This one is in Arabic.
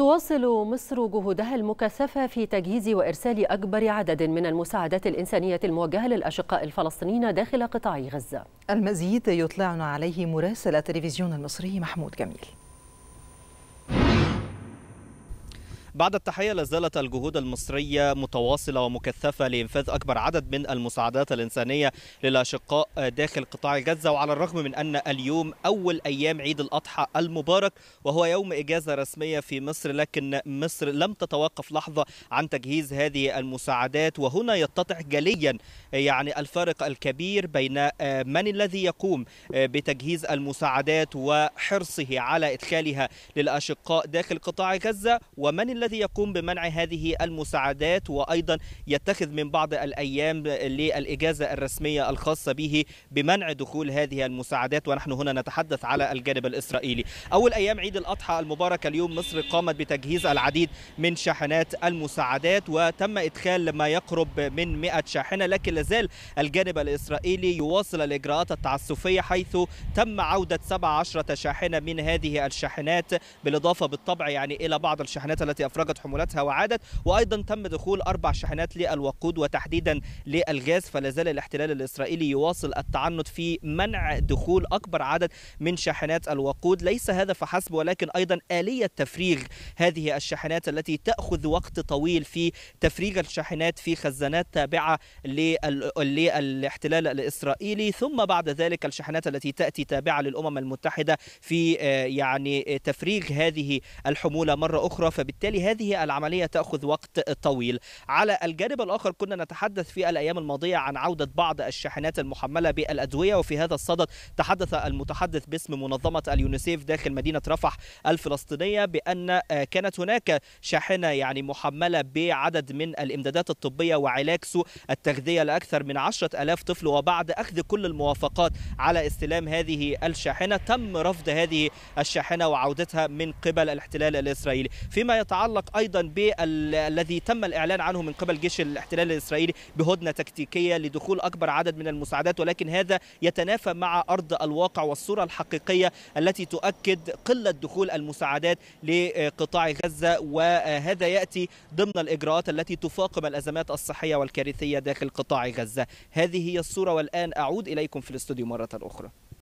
تواصل مصر جهودها المكثفة في تجهيز وإرسال أكبر عدد من المساعدات الإنسانية الموجهة للأشقاء الفلسطينيين داخل قطاع غزة المزيد يطلعنا عليه مراسل التلفزيون المصري محمود جميل بعد التحية لازالت الجهود المصرية متواصلة ومكثفة لإنفاذ أكبر عدد من المساعدات الإنسانية للأشقاء داخل قطاع غزة وعلى الرغم من أن اليوم أول أيام عيد الأضحى المبارك وهو يوم إجازة رسمية في مصر لكن مصر لم تتوقف لحظة عن تجهيز هذه المساعدات وهنا يتضح جليا يعني الفارق الكبير بين آه، من الذي يقوم آه، بتجهيز المساعدات وحرصه على إدخالها للأشقاء داخل قطاع غزة ومن الذي يقوم بمنع هذه المساعدات وأيضا يتخذ من بعض الأيام للإجازة الرسمية الخاصة به بمنع دخول هذه المساعدات ونحن هنا نتحدث على الجانب الإسرائيلي أول أيام عيد الأضحى المبارك اليوم مصر قامت بتجهيز العديد من شاحنات المساعدات وتم إدخال ما يقرب من 100 شاحنة لكن لازال الجانب الإسرائيلي يواصل الإجراءات التعسفية حيث تم عودة 17 شاحنة من هذه الشاحنات بالإضافة بالطبع يعني إلى بعض الشاحنات التي أفرجت حمولاتها وعادت وأيضا تم دخول أربع شاحنات للوقود وتحديدا للغاز فلا زال الاحتلال الإسرائيلي يواصل التعنت في منع دخول أكبر عدد من شاحنات الوقود ليس هذا فحسب ولكن أيضا آلية تفريغ هذه الشاحنات التي تأخذ وقت طويل في تفريغ الشاحنات في خزانات تابعة للاحتلال الإسرائيلي ثم بعد ذلك الشاحنات التي تأتي تابعة للأمم المتحدة في آه، يعني تفريغ هذه الحمولة مرة أخرى فبالتالي هذه العملية تأخذ وقت طويل على الجانب الآخر كنا نتحدث في الأيام الماضية عن عودة بعض الشاحنات المحملة بالأدوية وفي هذا الصدد تحدث المتحدث باسم منظمة اليونيسيف داخل مدينة رفح الفلسطينية بأن آه، كانت هناك شاحنة يعني محملة بعدد من الإمدادات الطبية وعلاج سوء التغذية لأكثر من عشرة ألاف طفل وبعد أخذ كل الموافقات على استلام هذه الشاحنة تم رفض هذه الشاحنة وعودتها من قبل الاحتلال الإسرائيلي فيما يتعلق يتعلق ايضا بالذي تم الاعلان عنه من قبل جيش الاحتلال الاسرائيلي بهدنه تكتيكيه لدخول اكبر عدد من المساعدات ولكن هذا يتنافى مع ارض الواقع والصوره الحقيقيه التي تؤكد قله دخول المساعدات لقطاع غزه وهذا ياتي ضمن الاجراءات التي تفاقم الازمات الصحيه والكارثيه داخل قطاع غزه هذه هي الصوره والان اعود اليكم في الاستوديو مره اخرى